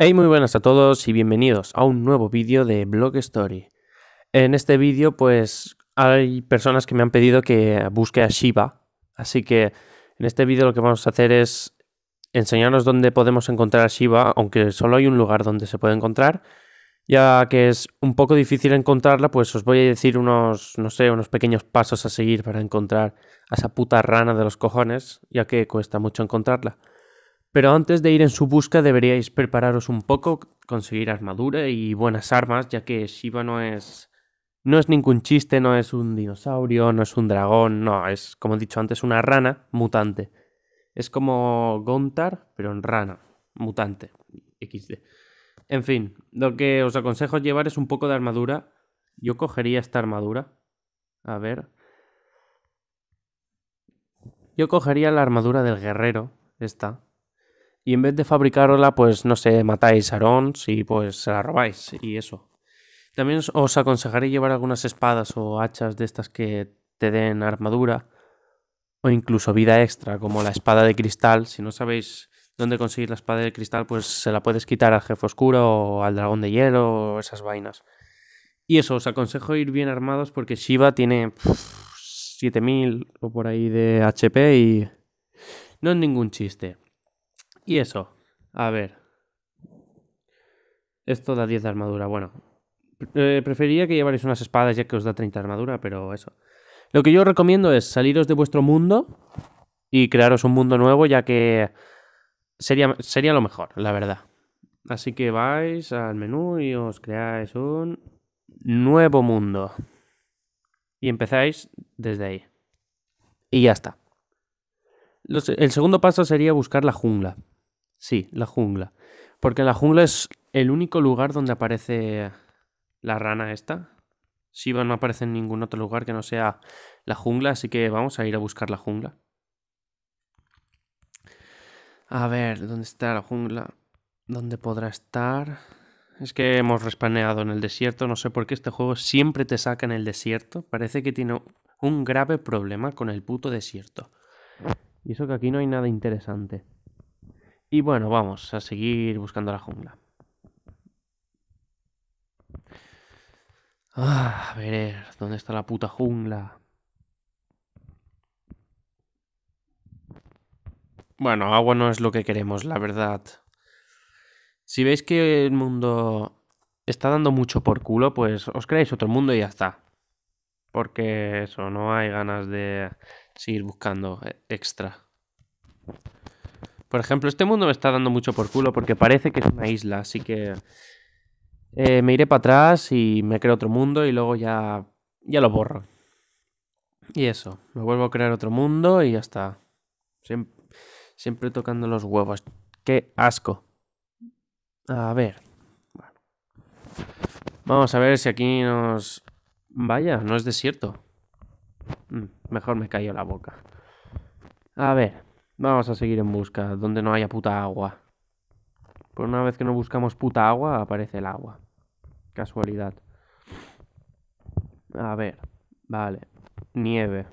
Hey, muy buenas a todos y bienvenidos a un nuevo vídeo de Blog Story. En este vídeo, pues hay personas que me han pedido que busque a Shiva, así que en este vídeo lo que vamos a hacer es enseñarnos dónde podemos encontrar a Shiva, aunque solo hay un lugar donde se puede encontrar, ya que es un poco difícil encontrarla, pues os voy a decir unos, no sé, unos pequeños pasos a seguir para encontrar a esa puta rana de los cojones, ya que cuesta mucho encontrarla. Pero antes de ir en su busca deberíais prepararos un poco, conseguir armadura y buenas armas, ya que Shiva no es no es ningún chiste, no es un dinosaurio, no es un dragón, no, es como he dicho antes una rana mutante. Es como Gontar, pero en rana mutante. XD. En fin, lo que os aconsejo llevar es un poco de armadura. Yo cogería esta armadura. A ver. Yo cogería la armadura del guerrero, esta. Y en vez de fabricarla, pues no sé, matáis arons y pues se la robáis y eso. También os aconsejaré llevar algunas espadas o hachas de estas que te den armadura o incluso vida extra, como la espada de cristal. Si no sabéis dónde conseguir la espada de cristal, pues se la puedes quitar al jefe oscuro o al dragón de hielo o esas vainas. Y eso, os aconsejo ir bien armados porque Shiva tiene 7000 o por ahí de HP y no es ningún chiste. Y eso. A ver. Esto da 10 de armadura. Bueno. prefería eh, preferiría que llevarais unas espadas ya que os da 30 de armadura, pero eso. Lo que yo recomiendo es saliros de vuestro mundo y crearos un mundo nuevo, ya que sería, sería lo mejor, la verdad. Así que vais al menú y os creáis un nuevo mundo. Y empezáis desde ahí. Y ya está. el segundo paso sería buscar la jungla. Sí, la jungla. Porque la jungla es el único lugar donde aparece la rana esta. va no aparece en ningún otro lugar que no sea la jungla, así que vamos a ir a buscar la jungla. A ver, ¿dónde está la jungla? ¿Dónde podrá estar? Es que hemos respaneado en el desierto, no sé por qué este juego siempre te saca en el desierto. Parece que tiene un grave problema con el puto desierto. Y eso que aquí no hay nada interesante. Y bueno, vamos a seguir buscando la jungla. Ah, a ver, ¿dónde está la puta jungla? Bueno, agua no es lo que queremos, la verdad. Si veis que el mundo está dando mucho por culo, pues os creáis otro mundo y ya está. Porque eso, no hay ganas de seguir buscando eh, extra. Por ejemplo, este mundo me está dando mucho por culo porque parece que es una isla, así que eh, me iré para atrás y me creo otro mundo y luego ya, ya lo borro. Y eso, me vuelvo a crear otro mundo y ya está. Siempre, tocando los huevos. Qué asco. A ver. Vamos a ver si aquí nos... Vaya, no es desierto. Mm, mejor me cayó la boca. A ver. Vamos a seguir en busca, donde no haya puta agua. Por una vez que no buscamos puta agua, aparece el agua. Casualidad. A ver, vale. Nieve.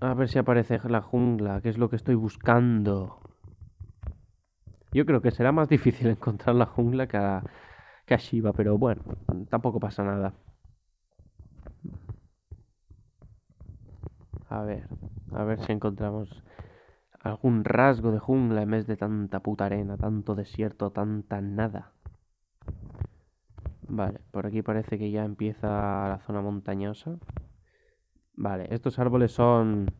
A ver si aparece la jungla, que es lo que estoy buscando. Yo creo que será más difícil encontrar la jungla que que a Shiva, pero bueno, tampoco pasa nada. A ver, a ver si encontramos algún rasgo de jungla en vez de tanta puta arena, tanto desierto, tanta nada. Vale, por aquí parece que ya empieza la zona montañosa. Vale, estos árboles son...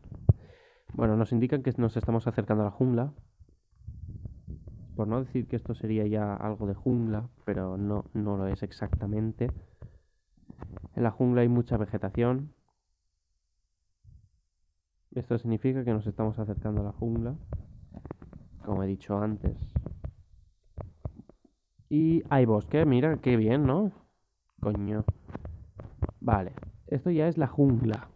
Bueno, nos indican que nos estamos acercando a la jungla. Por no decir que esto sería ya algo de jungla, pero no, no lo es exactamente. En la jungla hay mucha vegetación, esto significa que nos estamos acercando a la jungla, como he dicho antes. Y hay bosque, mira, qué bien, ¿no? Coño. Vale, esto ya es la jungla.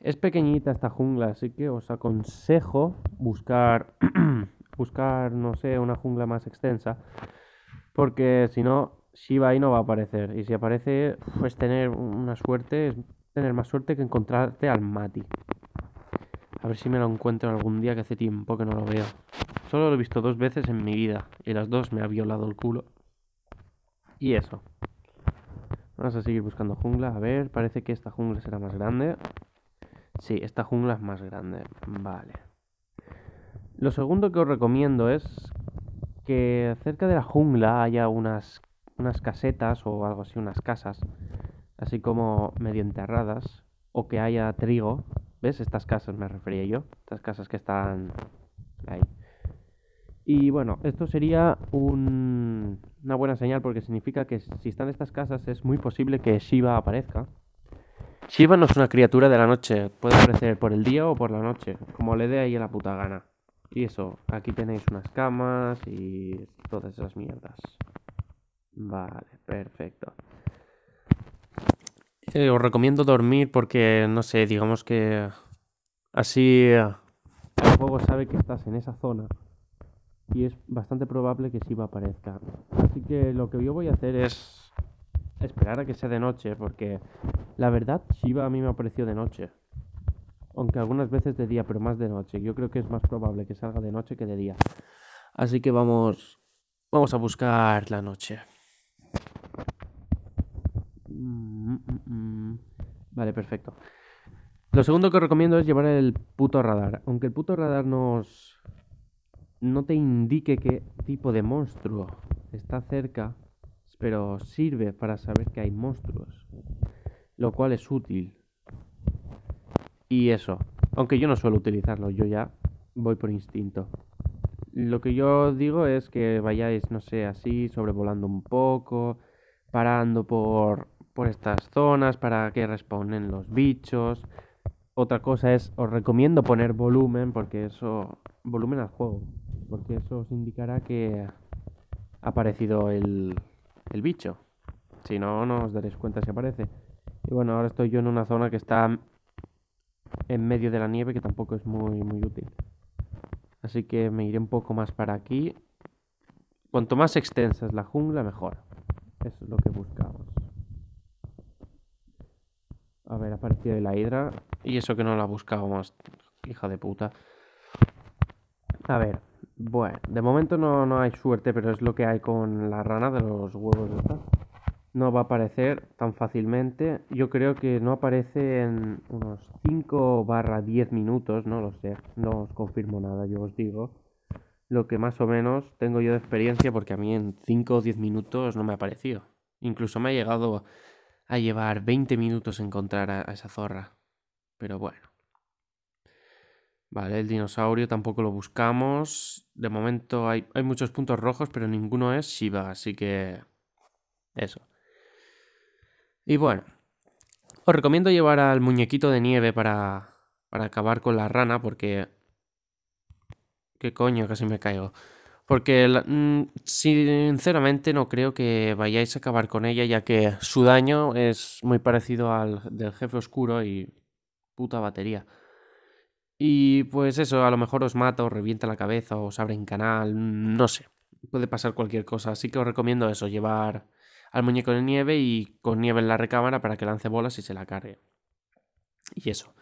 Es pequeñita esta jungla, así que os aconsejo buscar, buscar, no sé, una jungla más extensa. Porque si no, Shiba ahí no va a aparecer. Y si aparece, pues tener una suerte, es tener más suerte que encontrarte al Mati. A ver si me lo encuentro algún día que hace tiempo que no lo veo. Solo lo he visto dos veces en mi vida y las dos me ha violado el culo. Y eso. Vamos a seguir buscando jungla. A ver, parece que esta jungla será más grande. Sí, esta jungla es más grande. Vale. Lo segundo que os recomiendo es que cerca de la jungla haya unas, unas casetas o algo así, unas casas, así como medio enterradas, o que haya trigo, ¿Ves? Estas casas me refería yo. Estas casas que están ahí. Y bueno, esto sería una buena señal porque significa que si están estas casas es muy posible que Shiva aparezca. Shiva no es una criatura de la noche, puede aparecer por el día o por la noche, como le dé ahí a la puta gana. Y eso, aquí tenéis unas camas y todas esas mierdas. Vale, perfecto os recomiendo dormir porque, no sé, digamos que así eh, el juego sabe que estás en esa zona y es bastante probable que sí va aparezca. Así que lo que yo voy a hacer es esperar a que sea de noche, porque la verdad Shiva a mí me apareció de noche. Aunque algunas veces de día, pero más de noche. Yo creo que es más probable que salga de noche que de día. Así que vamos vamos a buscar la noche. Vale, perfecto. Lo segundo que recomiendo es llevar el puto radar. Aunque el puto radar nos. no te indique qué tipo de monstruo está cerca, pero sirve para saber que hay monstruos. Lo cual es útil. Y eso. Aunque yo no suelo utilizarlo, yo ya voy por instinto. Lo que yo digo es que vayáis, no sé, así, sobrevolando un poco, parando por por estas zonas para que responden los bichos. Otra cosa es, os recomiendo poner volumen, porque eso, volumen al juego, porque eso os indicará que ha aparecido el, el bicho. Si no, no os daréis cuenta si aparece. Y bueno, ahora estoy yo en una zona que está en medio de la nieve, que tampoco es muy, muy útil. Así que me iré un poco más para aquí. Cuanto más extensa es la jungla, mejor. es lo que buscaba. A ver, a partir de la hidra. Y eso que no la buscábamos, hija de puta. A ver, bueno, de momento no, no hay suerte, pero es lo que hay con la rana de los huevos No va a aparecer tan fácilmente. Yo creo que no aparece en unos 5 barra 10 minutos, no lo sé. No os confirmo nada, yo os digo. Lo que más o menos tengo yo de experiencia, porque a mí en 5 o 10 minutos no me ha aparecido. Incluso me ha llegado a llevar 20 minutos encontrar a, esa zorra. Pero bueno. Vale, el dinosaurio tampoco lo buscamos. De momento hay, muchos puntos rojos, pero ninguno es Shiva, así que... Eso. Y bueno. Os recomiendo llevar al muñequito de nieve para, para acabar con la rana, porque... ¿Qué coño? Casi me caigo. Porque mm, sinceramente no creo que vayáis a acabar con ella, ya que su daño es muy parecido al del jefe oscuro y puta batería. Y pues eso, a lo mejor os mata, o revienta la cabeza, o os abre en canal, mm, no sé. Puede pasar cualquier cosa, así que os recomiendo eso, llevar al muñeco de nieve y con nieve en la recámara para que lance bolas y se la cargue. Y eso.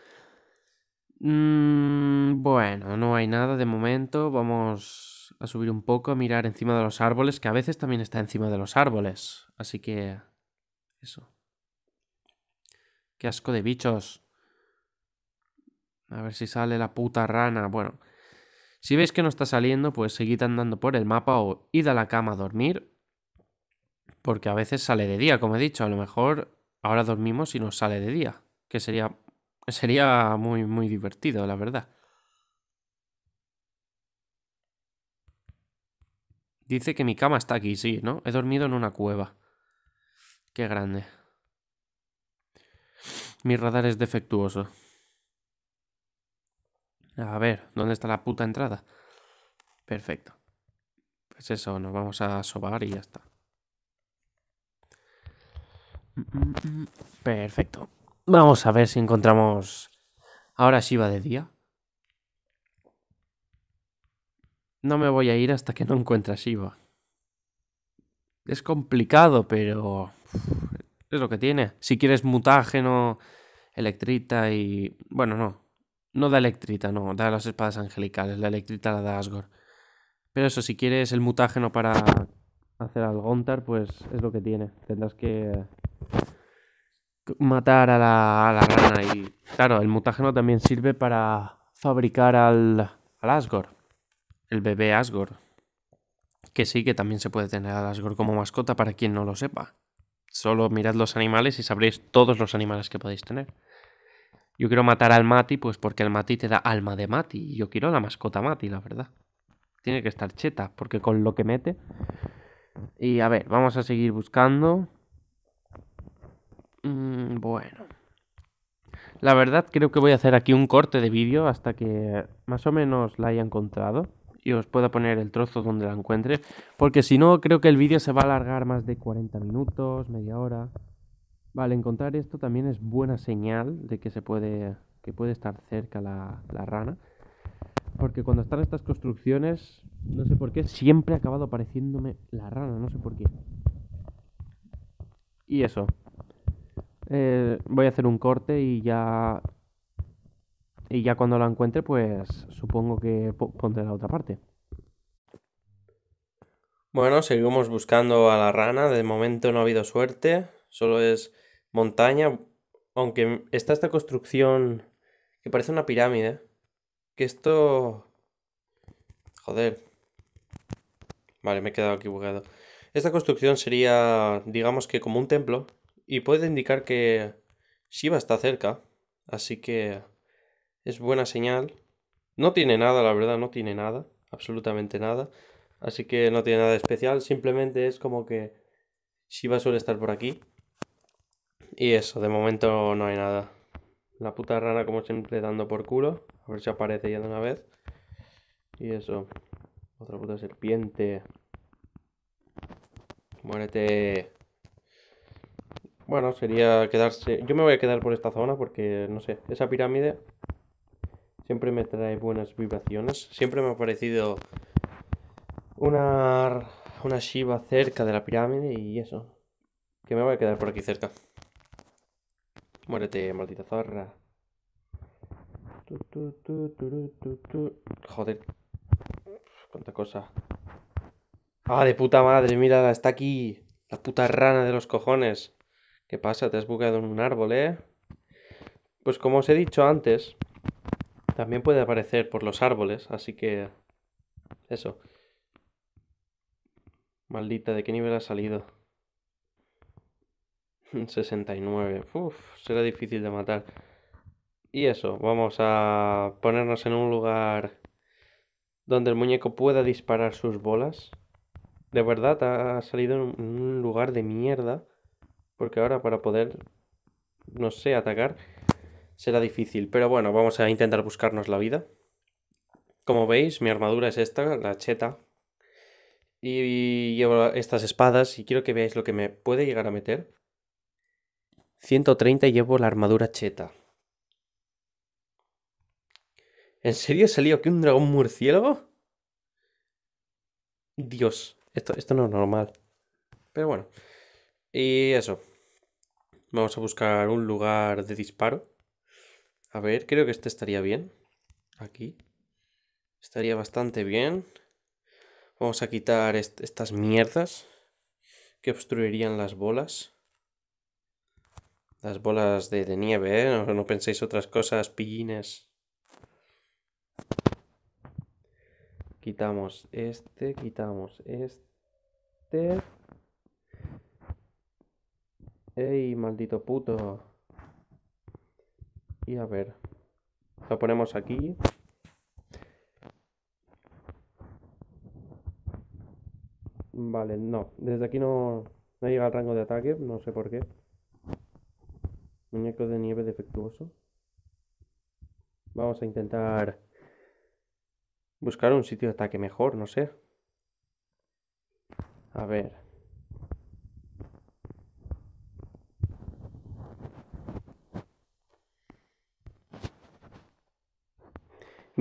Mm, bueno, no hay nada de momento, vamos a subir un poco, a mirar encima de los árboles, que a veces también está encima de los árboles. Así que... Eso. Qué asco de bichos. A ver si sale la puta rana. Bueno. Si veis que no está saliendo, pues seguid andando por el mapa o id a la cama a dormir. Porque a veces sale de día, como he dicho. A lo mejor ahora dormimos y nos sale de día. Que sería, sería muy, muy divertido, la verdad. Dice que mi cama está aquí, sí, ¿no? He dormido en una cueva. Qué grande. Mi radar es defectuoso. A ver, ¿dónde está la puta entrada? Perfecto. Pues eso, nos vamos a sobar y ya está. Perfecto. Vamos a ver si encontramos... Ahora sí va de día. No me voy a ir hasta que no encuentras a Shiva. Es complicado, pero... Es lo que tiene. Si quieres mutágeno, electrita y... Bueno, no. No da electrita, no. Da las espadas angelicales. La electrita la da Asgore. Pero eso, si quieres el mutágeno para hacer al Gontar, pues es lo que tiene. Tendrás que eh, matar a la, a la, rana. Y claro, el mutágeno también sirve para fabricar al, al Asgore el bebé Asgore. Que sí, que también se puede tener a Asgore como mascota para quien no lo sepa. Solo mirad los animales y sabréis todos los animales que podéis tener. Yo quiero matar al Mati, pues porque el Mati te da alma de Mati. Y yo quiero la mascota Mati, la verdad. Tiene que estar cheta, porque con lo que mete. Y a ver, vamos a seguir buscando. Mm, bueno. La verdad creo que voy a hacer aquí un corte de vídeo hasta que más o menos la haya encontrado y os pueda poner el trozo donde la encuentre, porque si no creo que el vídeo se va a alargar más de 40 minutos, media hora. Vale, encontrar esto también es buena señal de que se puede que puede estar cerca la, la rana, porque cuando están estas construcciones, no sé por qué, siempre ha acabado apareciéndome la rana, no sé por qué. Y eso. Eh, voy a hacer un corte y ya y ya cuando la encuentre, pues supongo que pondré la otra parte. Bueno, seguimos buscando a la rana. De momento no ha habido suerte. Solo es montaña. Aunque está esta construcción que parece una pirámide. Que esto... Joder. Vale, me he quedado equivocado. Esta construcción sería, digamos que como un templo. Y puede indicar que Shiva está cerca. Así que es buena señal. No tiene nada, la verdad, no tiene nada, absolutamente nada. Así que no tiene nada especial, simplemente es como que a suele estar por aquí. Y eso, de momento no hay nada. La puta rana como siempre dando por culo. A ver si aparece ya de una vez. Y eso. Otra puta serpiente. Muérete. Bueno, sería quedarse... Yo me voy a quedar por esta zona porque, no sé, esa pirámide siempre me trae buenas vibraciones. Siempre me ha parecido una, una Shiva cerca de la pirámide y eso. Que me voy a quedar por aquí cerca. Muérete, maldita zorra. Joder. Cuánta cosa. ¡Ah, de puta madre! Mira, está aquí. La puta rana de los cojones. ¿Qué pasa? Te has bugado en un árbol, ¿eh? Pues como os he dicho antes, también puede aparecer por los árboles, así que... Eso. Maldita, ¿de qué nivel ha salido? 69. Uf, será difícil de matar. Y eso, vamos a ponernos en un lugar donde el muñeco pueda disparar sus bolas. De verdad, ha salido en un lugar de mierda. Porque ahora para poder, no sé, atacar, será difícil, pero bueno, vamos a intentar buscarnos la vida. Como veis, mi armadura es esta, la cheta. Y llevo estas espadas y quiero que veáis lo que me puede llegar a meter. 130 y llevo la armadura cheta. ¿En serio salió aquí un dragón murciélago? Dios, esto, esto no es normal. Pero bueno. Y eso. Vamos a buscar un lugar de disparo. A ver, creo que este estaría bien. Aquí. Estaría bastante bien. Vamos a quitar estas mierdas que obstruirían las bolas. Las bolas de, nieve, ¿eh? No, penséis otras cosas, pillines. Quitamos este, quitamos este. ¡Ey, maldito puto! a ver, lo ponemos aquí. Vale, no, desde aquí no, no llega al rango de ataque, no sé por qué. Muñeco de nieve defectuoso. Vamos a intentar buscar un sitio de ataque mejor, no sé. A ver.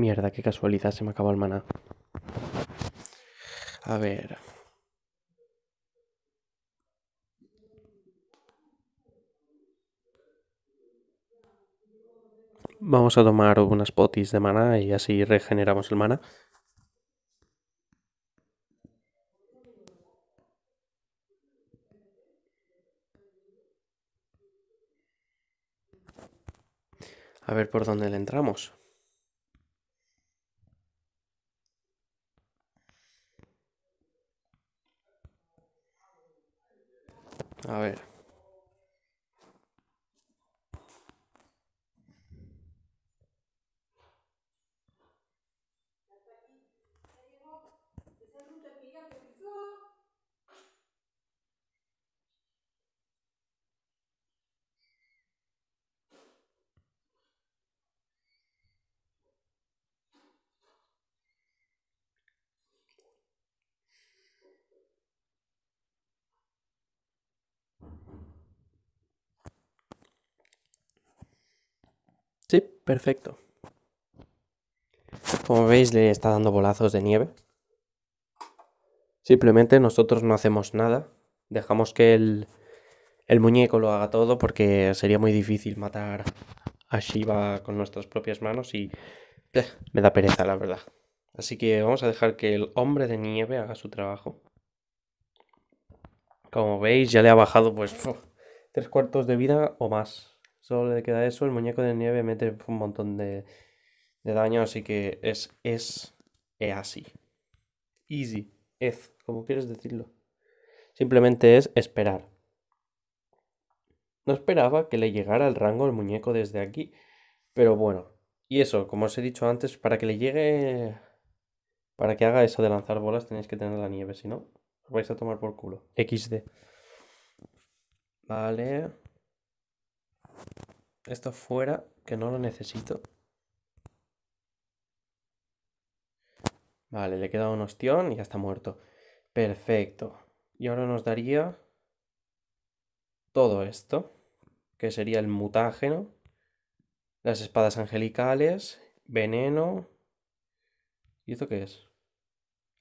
Mierda, qué casualidad, se me acabó el maná. A ver. Vamos a tomar unas potis de maná y así regeneramos el mana A ver por dónde le entramos. A ver. perfecto. Como veis le está dando bolazos de nieve. Simplemente nosotros no hacemos nada. Dejamos que el, muñeco lo haga todo porque sería muy difícil matar a Shiva con nuestras propias manos y me da pereza la verdad. Así que vamos a dejar que el hombre de nieve haga su trabajo. Como veis ya le ha bajado pues tres cuartos de vida o más. Solo le queda eso. El muñeco de nieve mete un montón de, de daño, así que es, es, e así. Easy. Es, como quieres decirlo. Simplemente es esperar. No esperaba que le llegara al rango el muñeco desde aquí, pero bueno. Y eso, como os he dicho antes, para que le llegue... Para que haga eso de lanzar bolas tenéis que tener la nieve, si no, os vais a tomar por culo. XD. Vale. Esto fuera, que no lo necesito. Vale, le quedado un ostión y ya está muerto. Perfecto. Y ahora nos daría todo esto, que sería el mutágeno, las espadas angelicales, veneno. ¿Y esto qué es?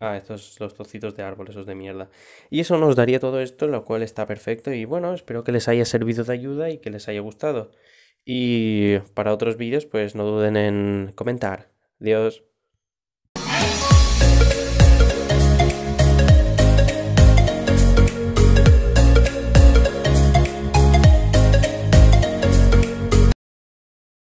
Ah, estos los trocitos de árbol, esos de mierda. Y eso nos daría todo esto, lo cual está perfecto. Y bueno, espero que les haya servido de ayuda y que les haya gustado. Y para otros vídeos, pues no duden en comentar. Adiós.